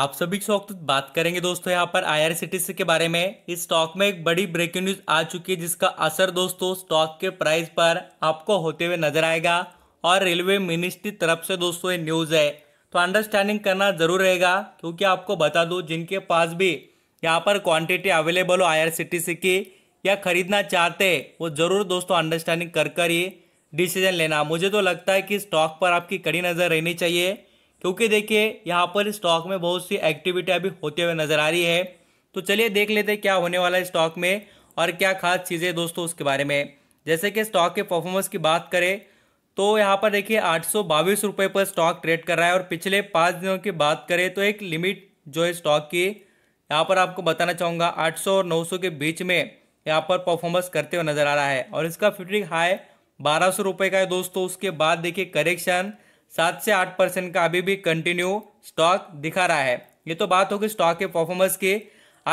आप सभी शौक वक्त तो बात करेंगे दोस्तों यहाँ पर आई के बारे में इस स्टॉक में एक बड़ी ब्रेकिंग न्यूज आ चुकी है जिसका असर दोस्तों स्टॉक के प्राइस पर आपको होते हुए नजर आएगा और रेलवे मिनिस्ट्री तरफ से दोस्तों ये न्यूज़ है तो अंडरस्टैंडिंग करना जरूर रहेगा क्योंकि आपको बता दूँ जिनके पास भी यहाँ पर क्वान्टिटी अवेलेबल हो आई की या खरीदना चाहते वो ज़रूर दोस्तों अंडरस्टैंडिंग कर कर ही डिसीजन लेना मुझे तो लगता है कि स्टॉक पर आपकी कड़ी नज़र रहनी चाहिए क्योंकि देखिए यहाँ पर स्टॉक में बहुत सी एक्टिविटी अभी होते हुए नज़र आ रही है तो चलिए देख लेते हैं क्या होने वाला है स्टॉक में और क्या खास चीज़ें दोस्तों उसके बारे में जैसे कि स्टॉक के परफॉर्मेंस की बात करें तो यहाँ पर देखिए आठ रुपए पर स्टॉक ट्रेड कर रहा है और पिछले पाँच दिनों की बात करें तो एक लिमिट जो है स्टॉक की यहाँ पर आपको बताना चाहूँगा सौ और सौ के बीच में यहाँ पर परफॉर्मेंस करते हुए नज़र आ रहा है और इसका फिफ्टी हाई बारह सौ रुपये का है दोस्तों उसके बाद देखिए करेक्शन सात से आठ परसेंट का अभी भी कंटिन्यू स्टॉक दिखा रहा है ये तो बात होगी स्टॉक के परफॉर्मेंस की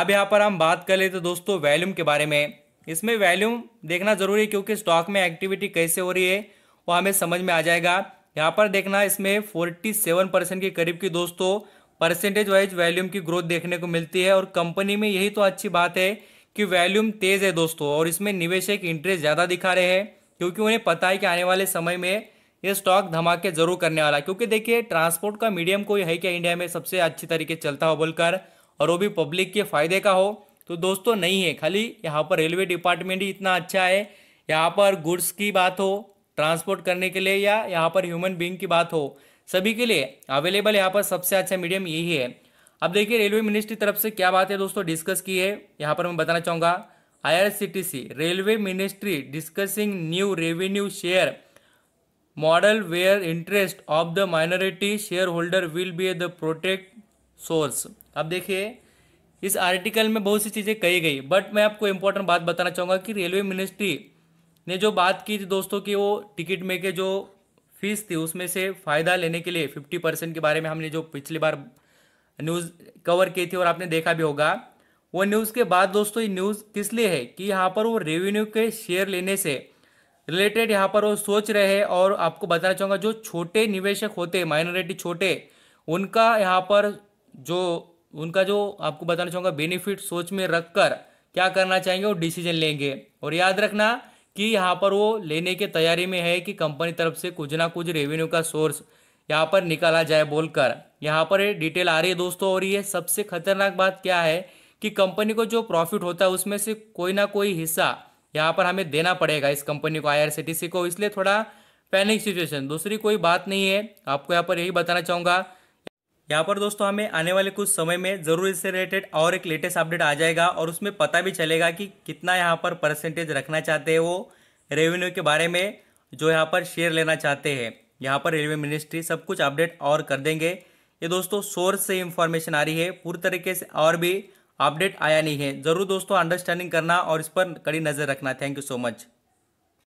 अब यहाँ पर हम बात कर लेते तो दोस्तों वैल्यूम के बारे में इसमें वैल्यूम देखना जरूरी है क्योंकि स्टॉक में एक्टिविटी कैसे हो रही है वो हमें समझ में आ जाएगा यहाँ पर देखना इसमें फोर्टी सेवन परसेंट के करीब की दोस्तों परसेंटेज वाइज वैल्यूम की ग्रोथ देखने को मिलती है और कंपनी में यही तो अच्छी बात है कि वैल्यूम तेज़ है दोस्तों और इसमें निवेशक इंटरेस्ट ज़्यादा दिखा रहे हैं क्योंकि उन्हें पता है कि आने वाले समय में ये स्टॉक धमाके जरूर करने वाला है क्योंकि देखिए ट्रांसपोर्ट का मीडियम कोई है क्या इंडिया में सबसे अच्छी तरीके चलता हो बोलकर और वो भी पब्लिक के फायदे का हो तो दोस्तों नहीं है खाली यहाँ पर रेलवे डिपार्टमेंट ही इतना अच्छा है यहाँ पर गुड्स की बात हो ट्रांसपोर्ट करने के लिए या यहाँ पर ह्यूमन बींग की बात हो सभी के लिए अवेलेबल यहाँ पर सबसे अच्छा मीडियम यही है अब देखिए रेलवे मिनिस्ट्री तरफ से क्या बात है दोस्तों डिस्कस की है यहाँ पर मैं बताना चाहूँगा I railway ministry discussing new revenue share model where interest of the minority shareholder will be the protect source अब देखिए इस आर्टिकल में बहुत सी चीज़ें कही गई बट मैं आपको इम्पोर्टेंट बात बताना चाहूँगा कि रेलवे मिनिस्ट्री ने जो बात की थी दोस्तों की वो टिकट में के जो फीस थी उसमें से फ़ायदा लेने के लिए फिफ्टी परसेंट के बारे में हमने जो पिछली बार न्यूज़ कवर की थी और आपने देखा भी होगा वो न्यूज़ के बाद दोस्तों ये न्यूज़ किस लिए है कि यहाँ पर वो रेवेन्यू के शेयर लेने से रिलेटेड यहाँ पर वो सोच रहे हैं और आपको बताना चाहूँगा जो छोटे निवेशक होते हैं माइनॉरिटी छोटे उनका यहाँ पर जो उनका जो आपको बताना चाहूँगा बेनिफिट सोच में रख कर क्या करना चाहेंगे वो डिसीजन लेंगे और याद रखना कि यहाँ पर वो लेने के तैयारी में है कि कंपनी तरफ से कुछ ना कुछ रेवेन्यू का सोर्स यहाँ पर निकाला जाए बोलकर यहाँ पर डिटेल आ रही है दोस्तों और ये सबसे खतरनाक बात क्या है कि कंपनी को जो प्रॉफिट होता है उसमें से कोई ना कोई हिस्सा यहाँ पर हमें देना पड़ेगा इस कंपनी को आई को इसलिए थोड़ा पैनिक सिचुएशन दूसरी कोई बात नहीं है आपको यहाँ पर यही बताना चाहूँगा यहाँ पर दोस्तों हमें आने वाले कुछ समय में ज़रूर इससे रिलेटेड और एक लेटेस्ट अपडेट आ जाएगा और उसमें पता भी चलेगा कि कितना यहाँ पर परसेंटेज रखना चाहते हैं वो रेवेन्यू के बारे में जो यहाँ पर शेयर लेना चाहते हैं यहाँ पर रेलवे मिनिस्ट्री सब कुछ अपडेट और कर देंगे ये दोस्तों सोर्स से इंफॉर्मेशन आ रही है पूरी तरीके से और भी अपडेट आया नहीं है ज़रूर दोस्तों अंडरस्टैंडिंग करना और इस पर कड़ी नज़र रखना थैंक यू सो मच